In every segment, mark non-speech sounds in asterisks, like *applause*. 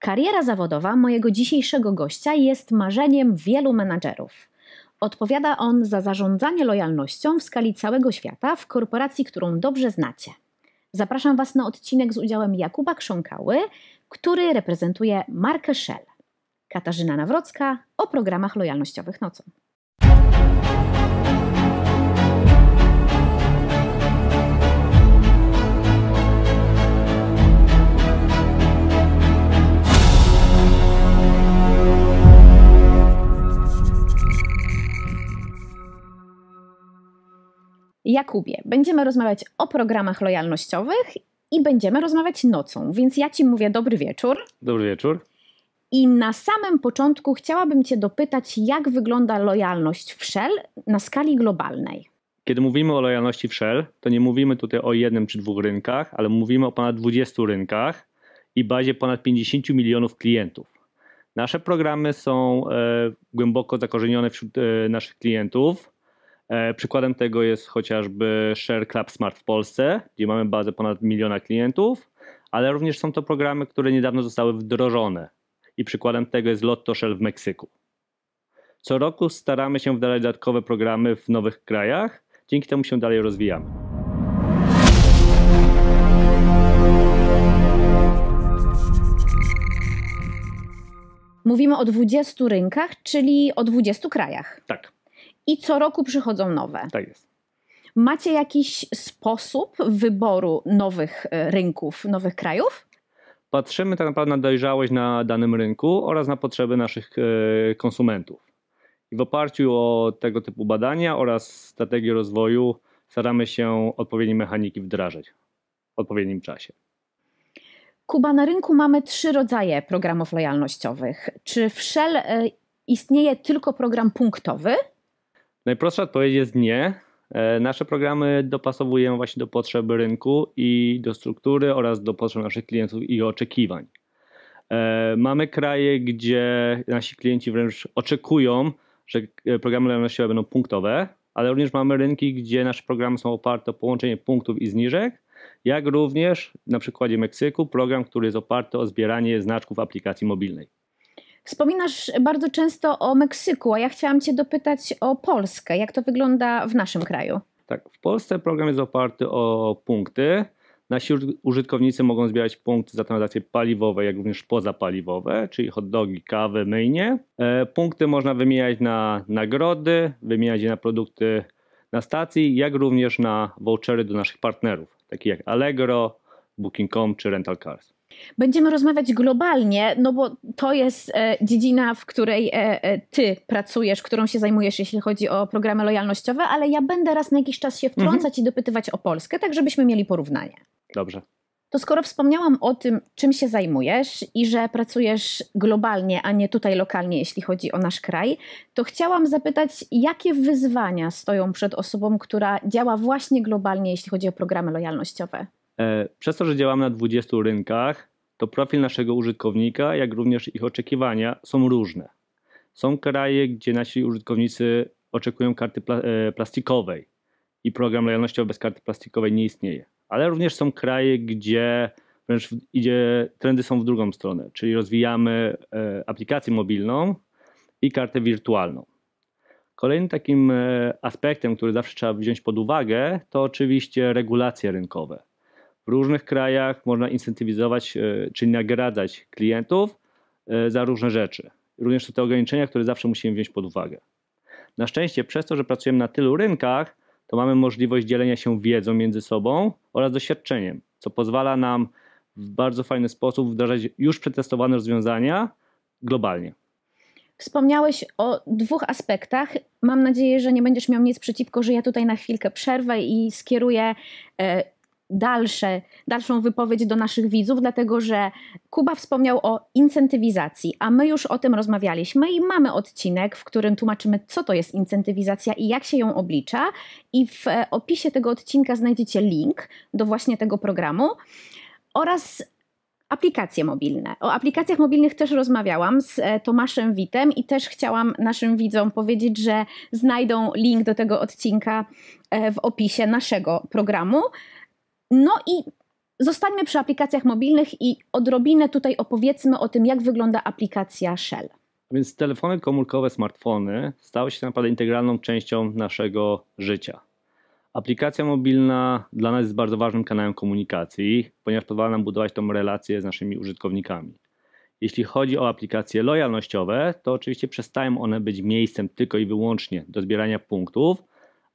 Kariera zawodowa mojego dzisiejszego gościa jest marzeniem wielu menadżerów. Odpowiada on za zarządzanie lojalnością w skali całego świata w korporacji, którą dobrze znacie. Zapraszam Was na odcinek z udziałem Jakuba Krząkały, który reprezentuje markę Shell. Katarzyna Nawrocka o programach lojalnościowych nocą. Jakubie, będziemy rozmawiać o programach lojalnościowych i będziemy rozmawiać nocą, więc ja Ci mówię dobry wieczór. Dobry wieczór. I na samym początku chciałabym Cię dopytać, jak wygląda lojalność w Shell na skali globalnej. Kiedy mówimy o lojalności w Shell, to nie mówimy tutaj o jednym czy dwóch rynkach, ale mówimy o ponad 20 rynkach i bazie ponad 50 milionów klientów. Nasze programy są e, głęboko zakorzenione wśród e, naszych klientów E, przykładem tego jest chociażby Share Club Smart w Polsce, gdzie mamy bazę ponad miliona klientów, ale również są to programy, które niedawno zostały wdrożone. I przykładem tego jest Lotto Shell w Meksyku. Co roku staramy się wdalać dodatkowe programy w nowych krajach, dzięki temu się dalej rozwijamy. Mówimy o 20 rynkach, czyli o 20 krajach. Tak i co roku przychodzą nowe. Tak jest. Macie jakiś sposób wyboru nowych e, rynków, nowych krajów? Patrzymy tak naprawdę na dojrzałość na danym rynku oraz na potrzeby naszych e, konsumentów. I w oparciu o tego typu badania oraz strategię rozwoju staramy się odpowiednie mechaniki wdrażać w odpowiednim czasie. Kuba, na rynku mamy trzy rodzaje programów lojalnościowych. Czy w Shell e, istnieje tylko program punktowy, Najprostsza odpowiedź jest nie. E, nasze programy dopasowujemy właśnie do potrzeb rynku i do struktury oraz do potrzeb naszych klientów i oczekiwań. E, mamy kraje, gdzie nasi klienci wręcz oczekują, że e, programy lojalnościowe będą punktowe, ale również mamy rynki, gdzie nasze programy są oparte o połączenie punktów i zniżek, jak również na przykładzie Meksyku program, który jest oparty o zbieranie znaczków aplikacji mobilnej. Wspominasz bardzo często o Meksyku, a ja chciałam Cię dopytać o Polskę. Jak to wygląda w naszym kraju? Tak, w Polsce program jest oparty o punkty. Nasi użytkownicy mogą zbierać punkty za transakcje paliwowe, jak również pozapaliwowe, czyli hot dogi, kawy, myjnie. E, punkty można wymieniać na nagrody, wymieniać je na produkty na stacji, jak również na vouchery do naszych partnerów, takich jak Allegro, Booking.com czy Rental Cars. Będziemy rozmawiać globalnie, no bo to jest e, dziedzina, w której e, e, ty pracujesz, którą się zajmujesz, jeśli chodzi o programy lojalnościowe, ale ja będę raz na jakiś czas się wtrącać mhm. i dopytywać o Polskę, tak żebyśmy mieli porównanie. Dobrze. To skoro wspomniałam o tym, czym się zajmujesz i że pracujesz globalnie, a nie tutaj lokalnie, jeśli chodzi o nasz kraj, to chciałam zapytać, jakie wyzwania stoją przed osobą, która działa właśnie globalnie, jeśli chodzi o programy lojalnościowe? Przez to, że działam na 20 rynkach, to profil naszego użytkownika, jak również ich oczekiwania są różne. Są kraje, gdzie nasi użytkownicy oczekują karty e, plastikowej i program lojalnościowy bez karty plastikowej nie istnieje. Ale również są kraje, gdzie wręcz idzie, trendy są w drugą stronę, czyli rozwijamy e, aplikację mobilną i kartę wirtualną. Kolejnym takim e, aspektem, który zawsze trzeba wziąć pod uwagę, to oczywiście regulacje rynkowe różnych krajach można incentywizować, e, czyli nagradzać klientów e, za różne rzeczy. Również te ograniczenia, które zawsze musimy wziąć pod uwagę. Na szczęście, przez to, że pracujemy na tylu rynkach, to mamy możliwość dzielenia się wiedzą między sobą oraz doświadczeniem, co pozwala nam w bardzo fajny sposób wdrażać już przetestowane rozwiązania globalnie. Wspomniałeś o dwóch aspektach. Mam nadzieję, że nie będziesz miał nic przeciwko, że ja tutaj na chwilkę przerwę i skieruję e, dalsze, dalszą wypowiedź do naszych widzów, dlatego że Kuba wspomniał o incentywizacji, a my już o tym rozmawialiśmy i mamy odcinek, w którym tłumaczymy, co to jest incentywizacja i jak się ją oblicza. I w e, opisie tego odcinka znajdziecie link do właśnie tego programu oraz aplikacje mobilne. O aplikacjach mobilnych też rozmawiałam z e, Tomaszem Witem i też chciałam naszym widzom powiedzieć, że znajdą link do tego odcinka e, w opisie naszego programu. No i zostańmy przy aplikacjach mobilnych i odrobinę tutaj opowiedzmy o tym, jak wygląda aplikacja Shell. A więc telefony komórkowe, smartfony stały się tak naprawdę integralną częścią naszego życia. Aplikacja mobilna dla nas jest bardzo ważnym kanałem komunikacji, ponieważ pozwala nam budować tą relację z naszymi użytkownikami. Jeśli chodzi o aplikacje lojalnościowe, to oczywiście przestają one być miejscem tylko i wyłącznie do zbierania punktów,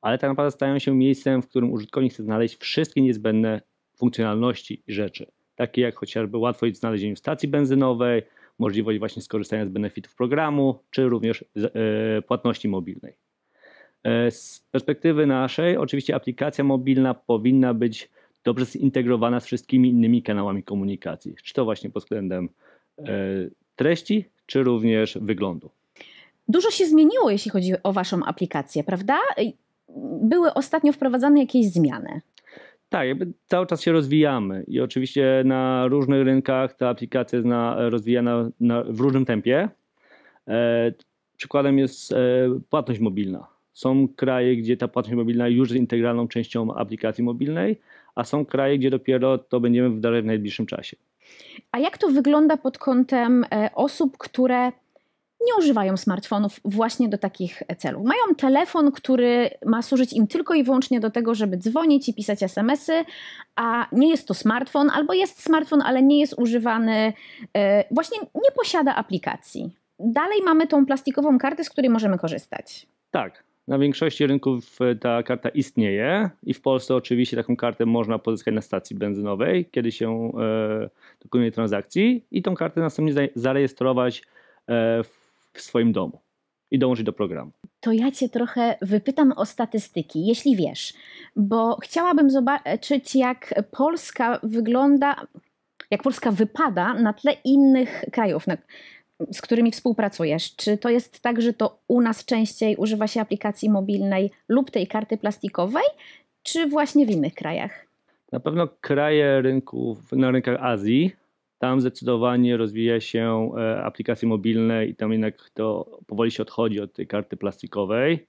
ale tak naprawdę stają się miejscem, w którym użytkownik chce znaleźć wszystkie niezbędne funkcjonalności i rzeczy, takie jak chociażby łatwość znalezienia stacji benzynowej, możliwość właśnie skorzystania z benefitów programu, czy również e, płatności mobilnej. E, z perspektywy naszej, oczywiście aplikacja mobilna powinna być dobrze zintegrowana z wszystkimi innymi kanałami komunikacji, czy to właśnie pod względem e, treści, czy również wyglądu. Dużo się zmieniło, jeśli chodzi o Waszą aplikację, prawda? były ostatnio wprowadzane jakieś zmiany? Tak, jakby cały czas się rozwijamy i oczywiście na różnych rynkach ta aplikacja jest na, rozwijana w różnym tempie. E, przykładem jest e, płatność mobilna. Są kraje, gdzie ta płatność mobilna już jest integralną częścią aplikacji mobilnej, a są kraje, gdzie dopiero to będziemy wdrażać w najbliższym czasie. A jak to wygląda pod kątem e, osób, które nie używają smartfonów właśnie do takich celów. Mają telefon, który ma służyć im tylko i wyłącznie do tego, żeby dzwonić i pisać SMS-y, a nie jest to smartfon, albo jest smartfon, ale nie jest używany, e, właśnie nie posiada aplikacji. Dalej mamy tą plastikową kartę, z której możemy korzystać. Tak. Na większości rynków e, ta karta istnieje i w Polsce oczywiście taką kartę można pozyskać na stacji benzynowej, kiedy się e, dokonuje transakcji i tą kartę następnie zarejestrować w w swoim domu i dołączyć do programu. To ja Cię trochę wypytam o statystyki, jeśli wiesz, bo chciałabym zobaczyć, jak Polska wygląda, jak Polska wypada na tle innych krajów, z którymi współpracujesz. Czy to jest tak, że to u nas częściej używa się aplikacji mobilnej lub tej karty plastikowej, czy właśnie w innych krajach? Na pewno kraje rynku na rynkach Azji tam zdecydowanie rozwija się e, aplikacje mobilne i tam jednak to powoli się odchodzi od tej karty plastikowej.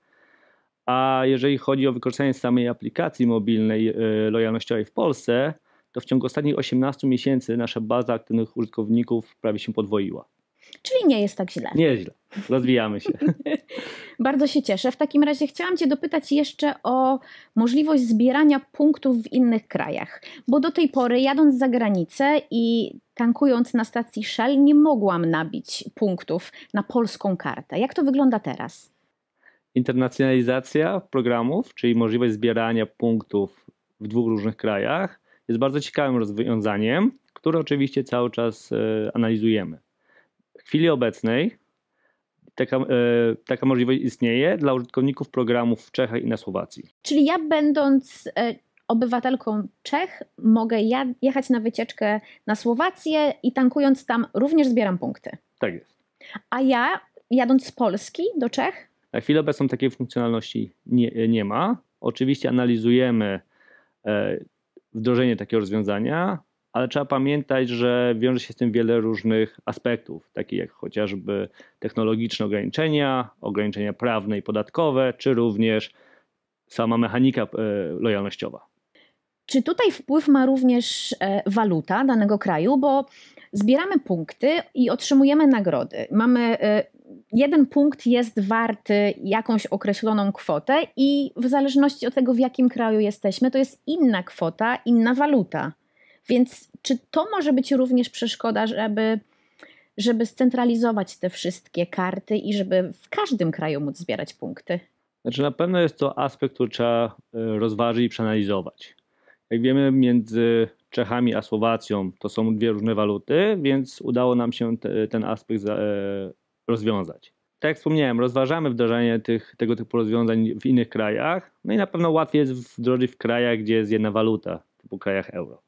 A jeżeli chodzi o wykorzystanie samej aplikacji mobilnej e, lojalnościowej w Polsce, to w ciągu ostatnich 18 miesięcy nasza baza aktywnych użytkowników prawie się podwoiła. Czyli nie jest tak źle. Nieźle. Rozwijamy się. *laughs* *laughs* Bardzo się cieszę. W takim razie chciałam Cię dopytać jeszcze o możliwość zbierania punktów w innych krajach, bo do tej pory jadąc za granicę i tankując na stacji Shell nie mogłam nabić punktów na polską kartę. Jak to wygląda teraz? Internacjonalizacja programów, czyli możliwość zbierania punktów w dwóch różnych krajach, jest bardzo ciekawym rozwiązaniem, które oczywiście cały czas e, analizujemy. W chwili obecnej taka, e, taka możliwość istnieje dla użytkowników programów w Czechach i na Słowacji. Czyli ja będąc e, obywatelką Czech mogę jechać na wycieczkę na Słowację i tankując tam również zbieram punkty. Tak jest. A ja jadąc z Polski do Czech? Na chwilę obecną takiej funkcjonalności nie, nie ma. Oczywiście analizujemy e, wdrożenie takiego rozwiązania ale trzeba pamiętać, że wiąże się z tym wiele różnych aspektów, takich jak chociażby technologiczne ograniczenia, ograniczenia prawne i podatkowe, czy również sama mechanika e, lojalnościowa. Czy tutaj wpływ ma również e, waluta danego kraju? Bo zbieramy punkty i otrzymujemy nagrody. Mamy e, jeden punkt jest warty jakąś określoną kwotę, i w zależności od tego, w jakim kraju jesteśmy, to jest inna kwota, inna waluta. Więc czy to może być również przeszkoda, żeby, żeby scentralizować te wszystkie karty i żeby w każdym kraju móc zbierać punkty? Znaczy na pewno jest to aspekt, który trzeba e, rozważyć i przeanalizować. Jak wiemy, między Czechami a Słowacją to są dwie różne waluty, więc udało nam się te, ten aspekt za, e, rozwiązać. Tak jak wspomniałem, rozważamy wdrażanie tych, tego typu rozwiązań w innych krajach, no i na pewno łatwiej jest wdrożyć w krajach, gdzie jest jedna waluta, typu krajach euro.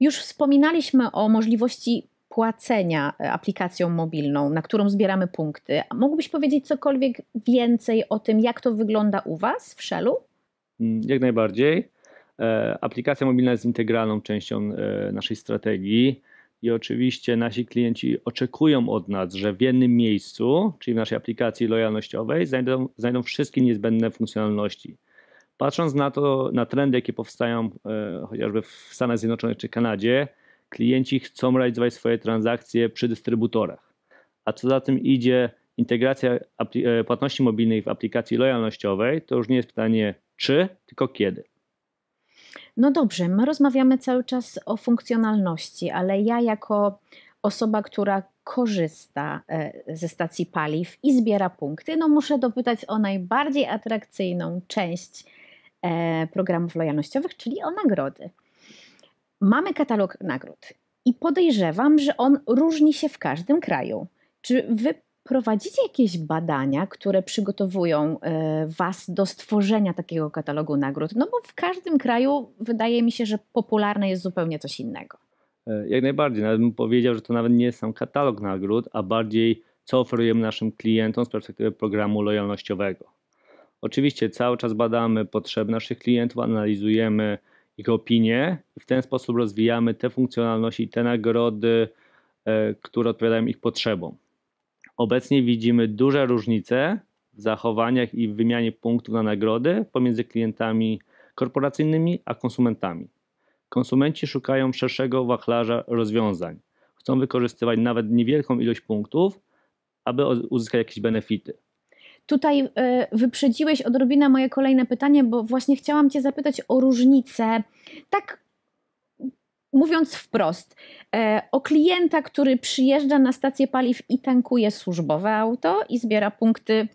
Już wspominaliśmy o możliwości płacenia e, aplikacją mobilną, na którą zbieramy punkty. Mogłbyś mógłbyś powiedzieć cokolwiek więcej o tym, jak to wygląda u Was w Shellu? Mm, jak najbardziej. E, aplikacja mobilna jest integralną częścią e, naszej strategii i oczywiście nasi klienci oczekują od nas, że w jednym miejscu, czyli w naszej aplikacji lojalnościowej, znajdą, znajdą wszystkie niezbędne funkcjonalności. Patrząc na to, na trendy, jakie powstają e, chociażby w Stanach Zjednoczonych czy Kanadzie, klienci chcą realizować swoje transakcje przy dystrybutorach. A co za tym idzie, integracja e, płatności mobilnej w aplikacji lojalnościowej to już nie jest pytanie czy, tylko kiedy. No dobrze, my rozmawiamy cały czas o funkcjonalności, ale ja jako osoba, która korzysta e, ze stacji paliw i zbiera punkty, no muszę dopytać o najbardziej atrakcyjną część E, programów lojalnościowych, czyli o nagrody. Mamy katalog nagród i podejrzewam, że on różni się w każdym kraju. Czy wy prowadzicie jakieś badania, które przygotowują e, Was do stworzenia takiego katalogu nagród? No bo w każdym kraju wydaje mi się, że popularne jest zupełnie coś innego. E, jak najbardziej. Nawet bym powiedział, że to nawet nie jest sam katalog nagród, a bardziej co oferujemy naszym klientom z perspektywy programu lojalnościowego. Oczywiście cały czas badamy potrzeby naszych klientów, analizujemy ich opinie i w ten sposób rozwijamy te funkcjonalności i te nagrody, e, które odpowiadają ich potrzebom. Obecnie widzimy duże różnice w zachowaniach i w wymianie punktów na nagrody pomiędzy klientami korporacyjnymi a konsumentami. Konsumenci szukają szerszego wachlarza rozwiązań. Chcą wykorzystywać nawet niewielką ilość punktów, aby uzyskać jakieś benefity. Tutaj y, wyprzedziłeś odrobinę moje kolejne pytanie, bo właśnie chciałam Cię zapytać o różnicę. Tak mówiąc wprost, e, o klienta, który przyjeżdża na stację paliw i tankuje służbowe auto i zbiera punkty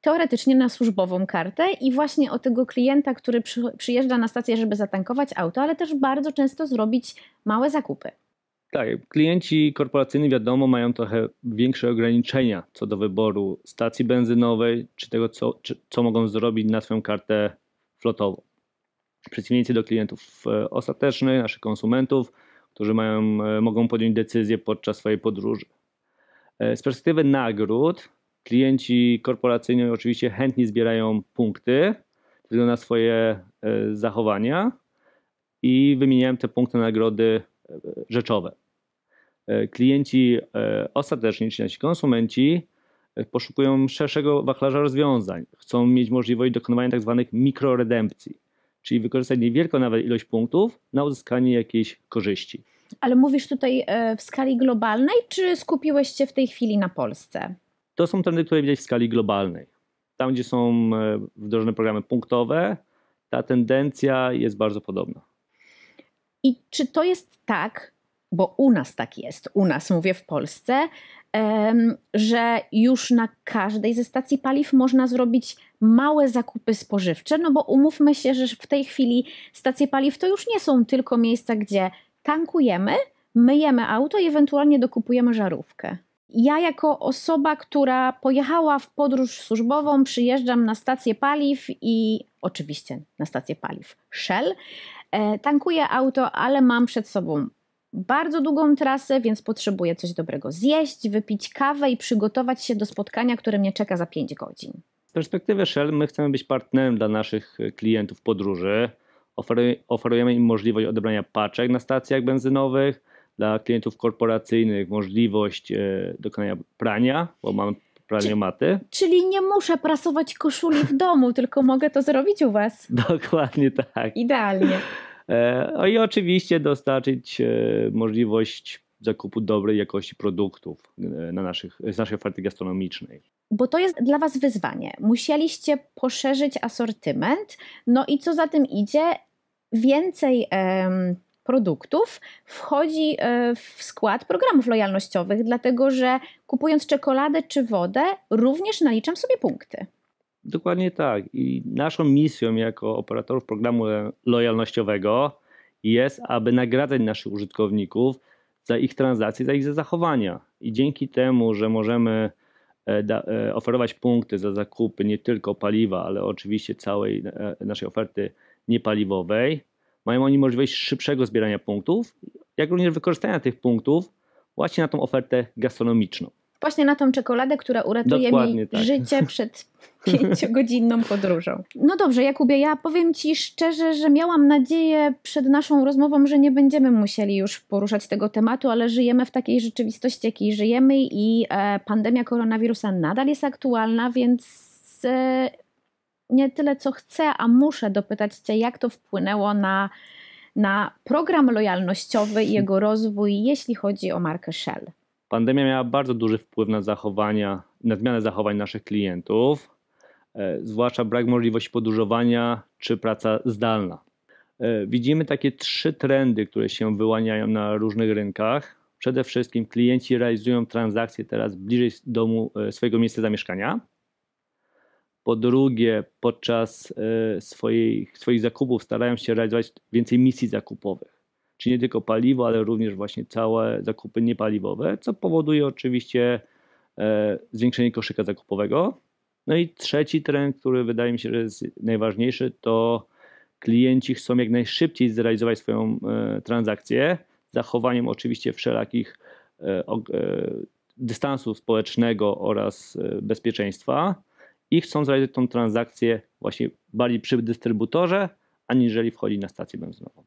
teoretycznie na służbową kartę i właśnie o tego klienta, który przyjeżdża na stację, żeby zatankować auto, ale też bardzo często zrobić małe zakupy. Tak, klienci korporacyjni wiadomo mają trochę większe ograniczenia co do wyboru stacji benzynowej, czy tego, co, czy, co mogą zrobić na swoją kartę flotową. W do klientów e, ostatecznych, naszych konsumentów, którzy mają, e, mogą podjąć decyzję podczas swojej podróży. E, z perspektywy nagród, klienci korporacyjni oczywiście chętnie zbierają punkty ze względu na swoje zachowania i wymieniają te punkty nagrody rzeczowe. E, klienci e, ostatecznie, czyli nasi konsumenci, e, poszukują szerszego wachlarza rozwiązań. Chcą mieć możliwość dokonywania tzw. Tak mikroredempcji, czyli wykorzystać niewielką nawet ilość punktów na uzyskanie jakiejś korzyści. Ale mówisz tutaj w skali globalnej, czy skupiłeś się w tej chwili na Polsce? To są trendy, które widać w skali globalnej. Tam, gdzie są wdrożone programy punktowe, ta tendencja jest bardzo podobna. I czy to jest tak, bo u nas tak jest, u nas mówię w Polsce, że już na każdej ze stacji paliw można zrobić małe zakupy spożywcze, no bo umówmy się, że w tej chwili stacje paliw to już nie są tylko miejsca, gdzie tankujemy, myjemy auto i ewentualnie dokupujemy żarówkę. Ja, jako osoba, która pojechała w podróż służbową, przyjeżdżam na stację paliw i oczywiście na stację paliw Shell E, tankuję auto, ale mam przed sobą bardzo długą trasę, więc potrzebuję coś dobrego zjeść, wypić kawę i przygotować się do spotkania, które mnie czeka za 5 godzin. Z perspektywy Shell my chcemy być partnerem dla naszych e, klientów podróży. Oferujemy im możliwość odebrania paczek na stacjach benzynowych, dla klientów korporacyjnych możliwość e, dokonania prania, bo mamy maty, Czyli nie muszę prasować koszuli w domu, *laughs* tylko mogę to zrobić u Was. Dokładnie tak. Idealnie. E, no I oczywiście dostarczyć e, możliwość zakupu dobrej jakości produktów e, na naszych, z naszej oferty gastronomicznej. Bo to jest dla Was wyzwanie. Musieliście poszerzyć asortyment, no i co za tym idzie, więcej. Em, produktów wchodzi e, w skład programów lojalnościowych, dlatego że kupując czekoladę czy wodę, również naliczam sobie punkty. Dokładnie tak. I naszą misją jako operatorów programu lojalnościowego jest, aby nagradzać naszych użytkowników za ich transakcje, za ich zachowania. I dzięki temu, że możemy e, e, oferować punkty za zakupy nie tylko paliwa, ale oczywiście całej naszej oferty niepaliwowej, mają oni możliwość szybszego zbierania punktów, jak również wykorzystania tych punktów właśnie na tą ofertę gastronomiczną. Właśnie na tą czekoladę, która uratuje Dokładnie mi tak. życie *laughs* przed pięciogodzinną podróżą. No dobrze, Jakubie, ja powiem Ci szczerze, że miałam nadzieję przed naszą rozmową, że nie będziemy musieli już poruszać tego tematu, ale żyjemy w takiej rzeczywistości, jakiej żyjemy i e, pandemia koronawirusa nadal jest aktualna, więc e, nie tyle co chcę, a muszę dopytać Cię, jak to wpłynęło na, na program lojalnościowy i jego rozwój, jeśli chodzi o markę Shell. Pandemia miała bardzo duży wpływ na zachowania, na zmianę zachowań naszych klientów, e, zwłaszcza brak możliwości podróżowania czy praca zdalna. E, widzimy takie trzy trendy, które się wyłaniają na różnych rynkach. Przede wszystkim klienci realizują transakcje teraz bliżej domu, e, swojego miejsca zamieszkania po drugie, podczas e, swoich, swoich zakupów starają się realizować więcej misji zakupowych, czyli nie tylko paliwo, ale również właśnie całe zakupy niepaliwowe, co powoduje oczywiście e, zwiększenie koszyka zakupowego. No i trzeci trend, który wydaje mi się, że jest najważniejszy, to klienci chcą jak najszybciej zrealizować swoją e, transakcję, zachowaniem oczywiście wszelakich dystansu społecznego oraz bezpieczeństwa i chcą zrealizować tą transakcję właśnie bardziej przy dystrybutorze, aniżeli wchodzi na stację benzynową.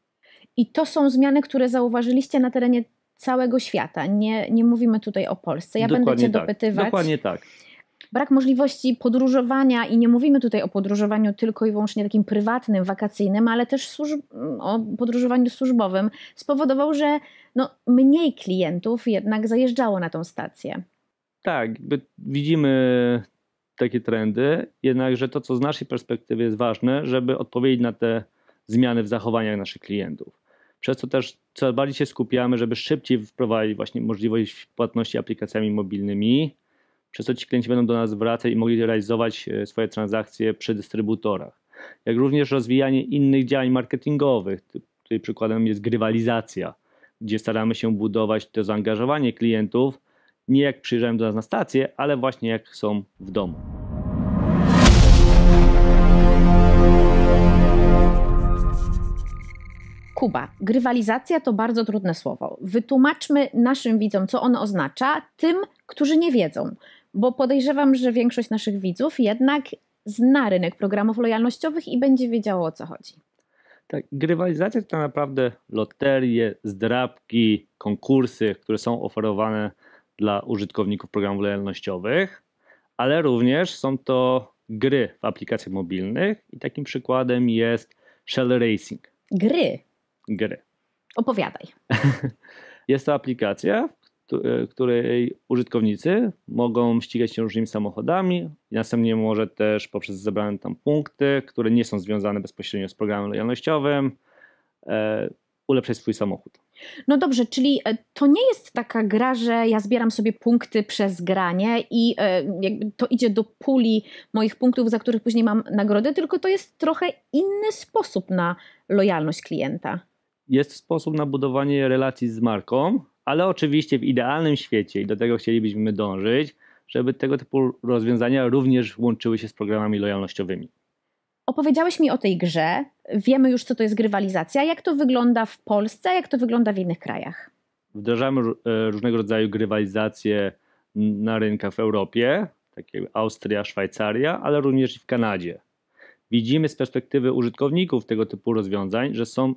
I to są zmiany, które zauważyliście na terenie całego świata. Nie, nie mówimy tutaj o Polsce. Ja Dokładnie będę Cię tak. dopytywać. Dokładnie tak. Brak możliwości podróżowania, i nie mówimy tutaj o podróżowaniu tylko i wyłącznie takim prywatnym, wakacyjnym, ale też służb, o podróżowaniu służbowym, spowodował, że no, mniej klientów jednak zajeżdżało na tą stację. Tak, widzimy takie trendy, jednakże to, co z naszej perspektywy jest ważne, żeby odpowiedzieć na te zmiany w zachowaniach naszych klientów. Przez to też coraz bardziej się skupiamy, żeby szybciej wprowadzić właśnie możliwość płatności aplikacjami mobilnymi, przez co ci klienci będą do nas wracać i mogli realizować e, swoje transakcje przy dystrybutorach. Jak również rozwijanie innych działań marketingowych. Tutaj przykładem jest grywalizacja, gdzie staramy się budować to zaangażowanie klientów, nie jak przyjeżdżają do nas na stację, ale właśnie jak są w domu. Kuba, grywalizacja to bardzo trudne słowo. Wytłumaczmy naszym widzom, co ono oznacza, tym, którzy nie wiedzą, bo podejrzewam, że większość naszych widzów jednak zna rynek programów lojalnościowych i będzie wiedziało o co chodzi. Tak, grywalizacja to tak naprawdę loterie, zdrabki, konkursy, które są oferowane dla użytkowników programów lojalnościowych, ale również są to gry w aplikacjach mobilnych i takim przykładem jest Shell Racing. Gry? Gry. Opowiadaj. *laughs* jest to aplikacja, e, której użytkownicy mogą ścigać się różnymi samochodami. i Następnie może też poprzez zebrane tam punkty, które nie są związane bezpośrednio z programem lojalnościowym, e, ulepszać swój samochód. No dobrze, czyli e, to nie jest taka gra, że ja zbieram sobie punkty przez granie i e, to idzie do puli moich punktów, za których później mam nagrodę, tylko to jest trochę inny sposób na lojalność klienta. Jest sposób na budowanie relacji z marką, ale oczywiście w idealnym świecie i do tego chcielibyśmy dążyć, żeby tego typu rozwiązania również łączyły się z programami lojalnościowymi opowiedziałeś mi o tej grze, wiemy już, co to jest grywalizacja. Jak to wygląda w Polsce, jak to wygląda w innych krajach? Wdrażamy e, różnego rodzaju grywalizacje na rynkach w Europie, takie jak Austria, Szwajcaria, ale również i w Kanadzie. Widzimy z perspektywy użytkowników tego typu rozwiązań, że są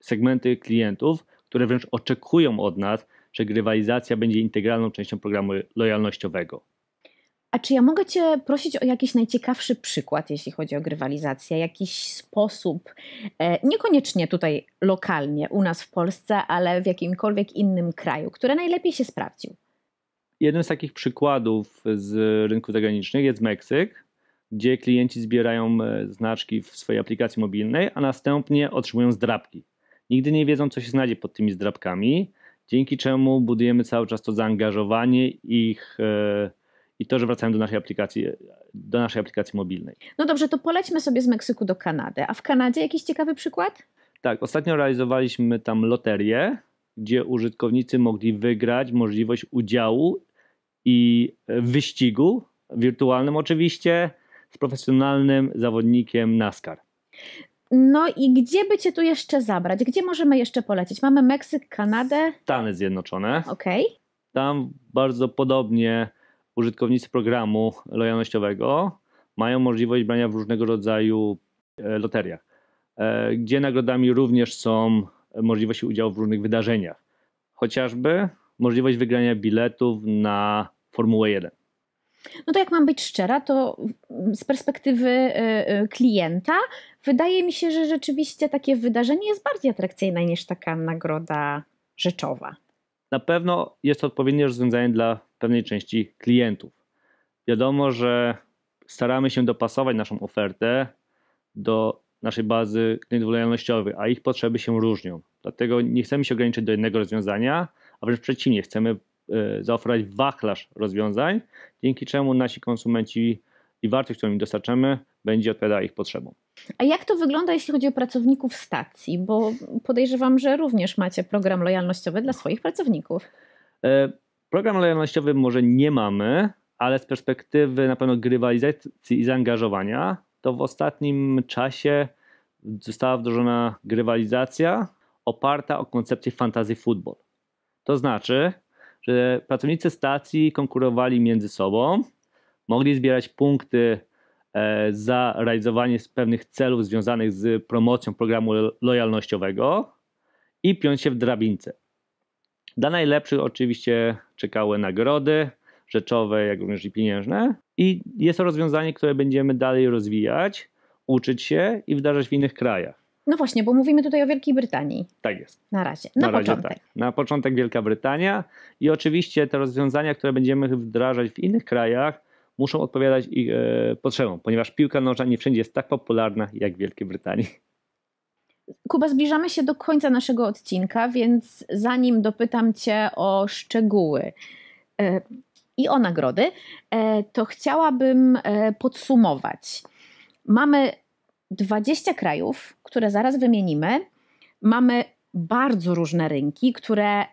segmenty klientów, które wręcz oczekują od nas, że grywalizacja będzie integralną częścią programu lojalnościowego. A czy ja mogę Cię prosić o jakiś najciekawszy przykład, jeśli chodzi o grywalizację, jakiś sposób, e, niekoniecznie tutaj lokalnie u nas w Polsce, ale w jakimkolwiek innym kraju, który najlepiej się sprawdził? Jednym z takich przykładów z rynku zagranicznych jest Meksyk, gdzie klienci zbierają e, znaczki w swojej aplikacji mobilnej, a następnie otrzymują zdrabki. Nigdy nie wiedzą, co się znajdzie pod tymi zdrabkami, dzięki czemu budujemy cały czas to zaangażowanie ich. Yy, i to, że wracałem do naszej aplikacji, do naszej aplikacji mobilnej. No dobrze, to polećmy sobie z Meksyku do Kanady. A w Kanadzie jakiś ciekawy przykład? Tak, ostatnio realizowaliśmy tam loterię, gdzie użytkownicy mogli wygrać możliwość udziału i wyścigu wirtualnym oczywiście z profesjonalnym zawodnikiem NASCAR. No i gdzie by Cię tu jeszcze zabrać? Gdzie możemy jeszcze polecieć? Mamy Meksyk, Kanadę. Stany Zjednoczone. Okej. Okay. Tam bardzo podobnie użytkownicy programu lojalnościowego mają możliwość brania w różnego rodzaju e, loteriach, e, gdzie nagrodami również są możliwości udziału w różnych wydarzeniach, chociażby możliwość wygrania biletów na Formułę 1. No to jak mam być szczera, to z perspektywy e, klienta wydaje mi się, że rzeczywiście takie wydarzenie jest bardziej atrakcyjne niż taka nagroda rzeczowa na pewno jest to odpowiednie rozwiązanie dla pewnej części klientów. Wiadomo, że staramy się dopasować naszą ofertę do naszej bazy klientów lojalnościowych, a ich potrzeby się różnią. Dlatego nie chcemy się ograniczyć do jednego rozwiązania, a wręcz przeciwnie, chcemy e, zaoferować wachlarz rozwiązań, dzięki czemu nasi konsumenci i wartość, którą im dostarczamy, będzie odpowiadała ich potrzebom. A jak to wygląda, jeśli chodzi o pracowników stacji? Bo podejrzewam, że również macie program lojalnościowy dla swoich pracowników. E, program lojalnościowy może nie mamy, ale z perspektywy na pewno grywalizacji i zaangażowania, to w ostatnim czasie została wdrożona grywalizacja oparta o koncepcję fantasy football. To znaczy, że pracownicy stacji konkurowali między sobą, mogli zbierać punkty E, za realizowanie pewnych celów związanych z promocją programu lojalnościowego i piąć się w drabince. Dla najlepszych oczywiście czekały nagrody rzeczowe, jak również i pieniężne. I jest to rozwiązanie, które będziemy dalej rozwijać, uczyć się i wdrażać w innych krajach. No właśnie, bo mówimy tutaj o Wielkiej Brytanii. Tak jest. Na razie. Na, Na razie początek. Tak. Na początek Wielka Brytania i oczywiście te rozwiązania, które będziemy wdrażać w innych krajach, muszą odpowiadać ich e, potrzebom, ponieważ piłka nożna nie wszędzie jest tak popularna jak w Wielkiej Brytanii. Kuba, zbliżamy się do końca naszego odcinka, więc zanim dopytam Cię o szczegóły e, i o nagrody, e, to chciałabym podsumować. Mamy 20 krajów, które zaraz wymienimy. Mamy bardzo różne rynki, które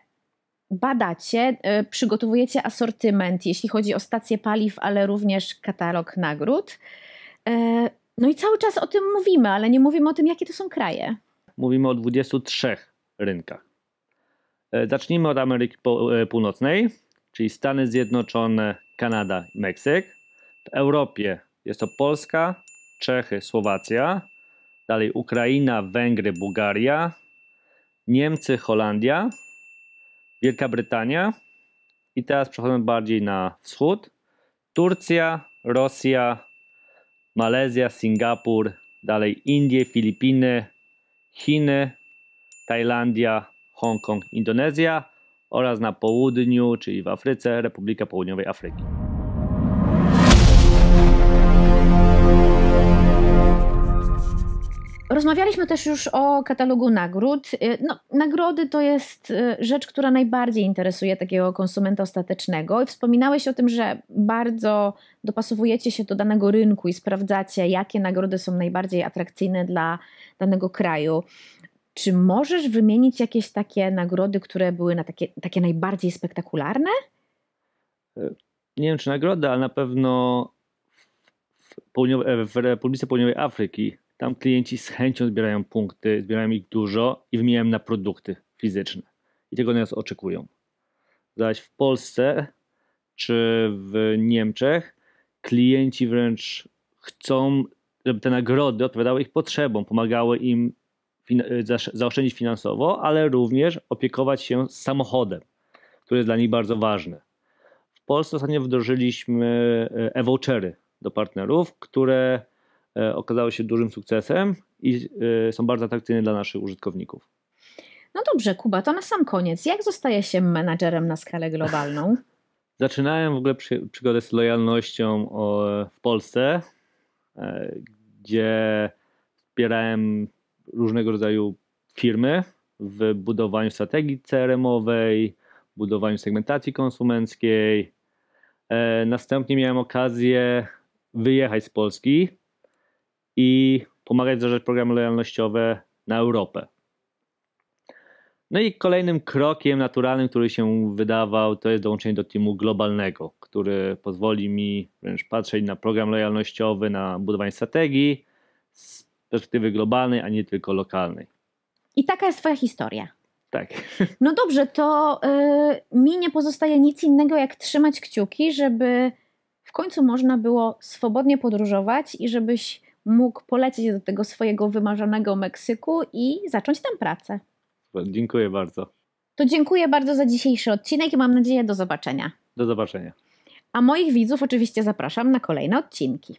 badacie, e, przygotowujecie asortyment, jeśli chodzi o stacje paliw, ale również katalog nagród. E, no i cały czas o tym mówimy, ale nie mówimy o tym, jakie to są kraje. Mówimy o 23 rynkach. E, zacznijmy od Ameryki Północnej, czyli Stany Zjednoczone, Kanada i Meksyk. W Europie jest to Polska, Czechy, Słowacja, dalej Ukraina, Węgry, Bułgaria, Niemcy, Holandia, Wielka Brytania i teraz przechodzimy bardziej na wschód. Turcja, Rosja, Malezja, Singapur, dalej Indie, Filipiny, Chiny, Tajlandia, Hongkong, Indonezja oraz na południu, czyli w Afryce, Republika Południowej Afryki. Rozmawialiśmy też już o katalogu nagród. Y, no, nagrody to jest y, rzecz, która najbardziej interesuje takiego konsumenta ostatecznego. I wspominałeś o tym, że bardzo dopasowujecie się do danego rynku i sprawdzacie, jakie nagrody są najbardziej atrakcyjne dla danego kraju. Czy możesz wymienić jakieś takie nagrody, które były na takie, takie najbardziej spektakularne? Y, nie wiem, czy nagroda, ale na pewno w, w, e, w Republice Południowej Afryki tam klienci z chęcią zbierają punkty, zbierają ich dużo i wymieniają na produkty fizyczne. I tego nas oczekują. Zaś w Polsce czy w Niemczech klienci wręcz chcą, żeby te nagrody odpowiadały ich potrzebom, pomagały im zaoszczędzić finansowo, ale również opiekować się samochodem, który jest dla nich bardzo ważny. W Polsce ostatnio wdrożyliśmy e, e-vouchery do partnerów, które E, okazały się dużym sukcesem i e, są bardzo atrakcyjne dla naszych użytkowników. No dobrze, Kuba, to na sam koniec. Jak zostaje się menadżerem na skalę globalną? *laughs* Zaczynałem w ogóle przy, przygodę z lojalnością o, w Polsce, e, gdzie wspierałem różnego rodzaju firmy w budowaniu strategii CRM-owej, budowaniu segmentacji konsumenckiej. E, następnie miałem okazję wyjechać z Polski i pomagać wdrażać programy lojalnościowe na Europę. No i kolejnym krokiem naturalnym, który się wydawał, to jest dołączenie do teamu globalnego, który pozwoli mi wręcz patrzeć na program lojalnościowy, na budowanie strategii z perspektywy globalnej, a nie tylko lokalnej. I taka jest Twoja historia. Tak. *laughs* No dobrze, to yy, mi nie pozostaje nic innego, jak trzymać kciuki, żeby w końcu można było swobodnie podróżować i żebyś mógł polecieć do tego swojego wymarzonego Meksyku i zacząć tam pracę. Dziękuję bardzo. To dziękuję bardzo za dzisiejszy odcinek i mam nadzieję do zobaczenia. Do zobaczenia. A moich widzów oczywiście zapraszam na kolejne odcinki.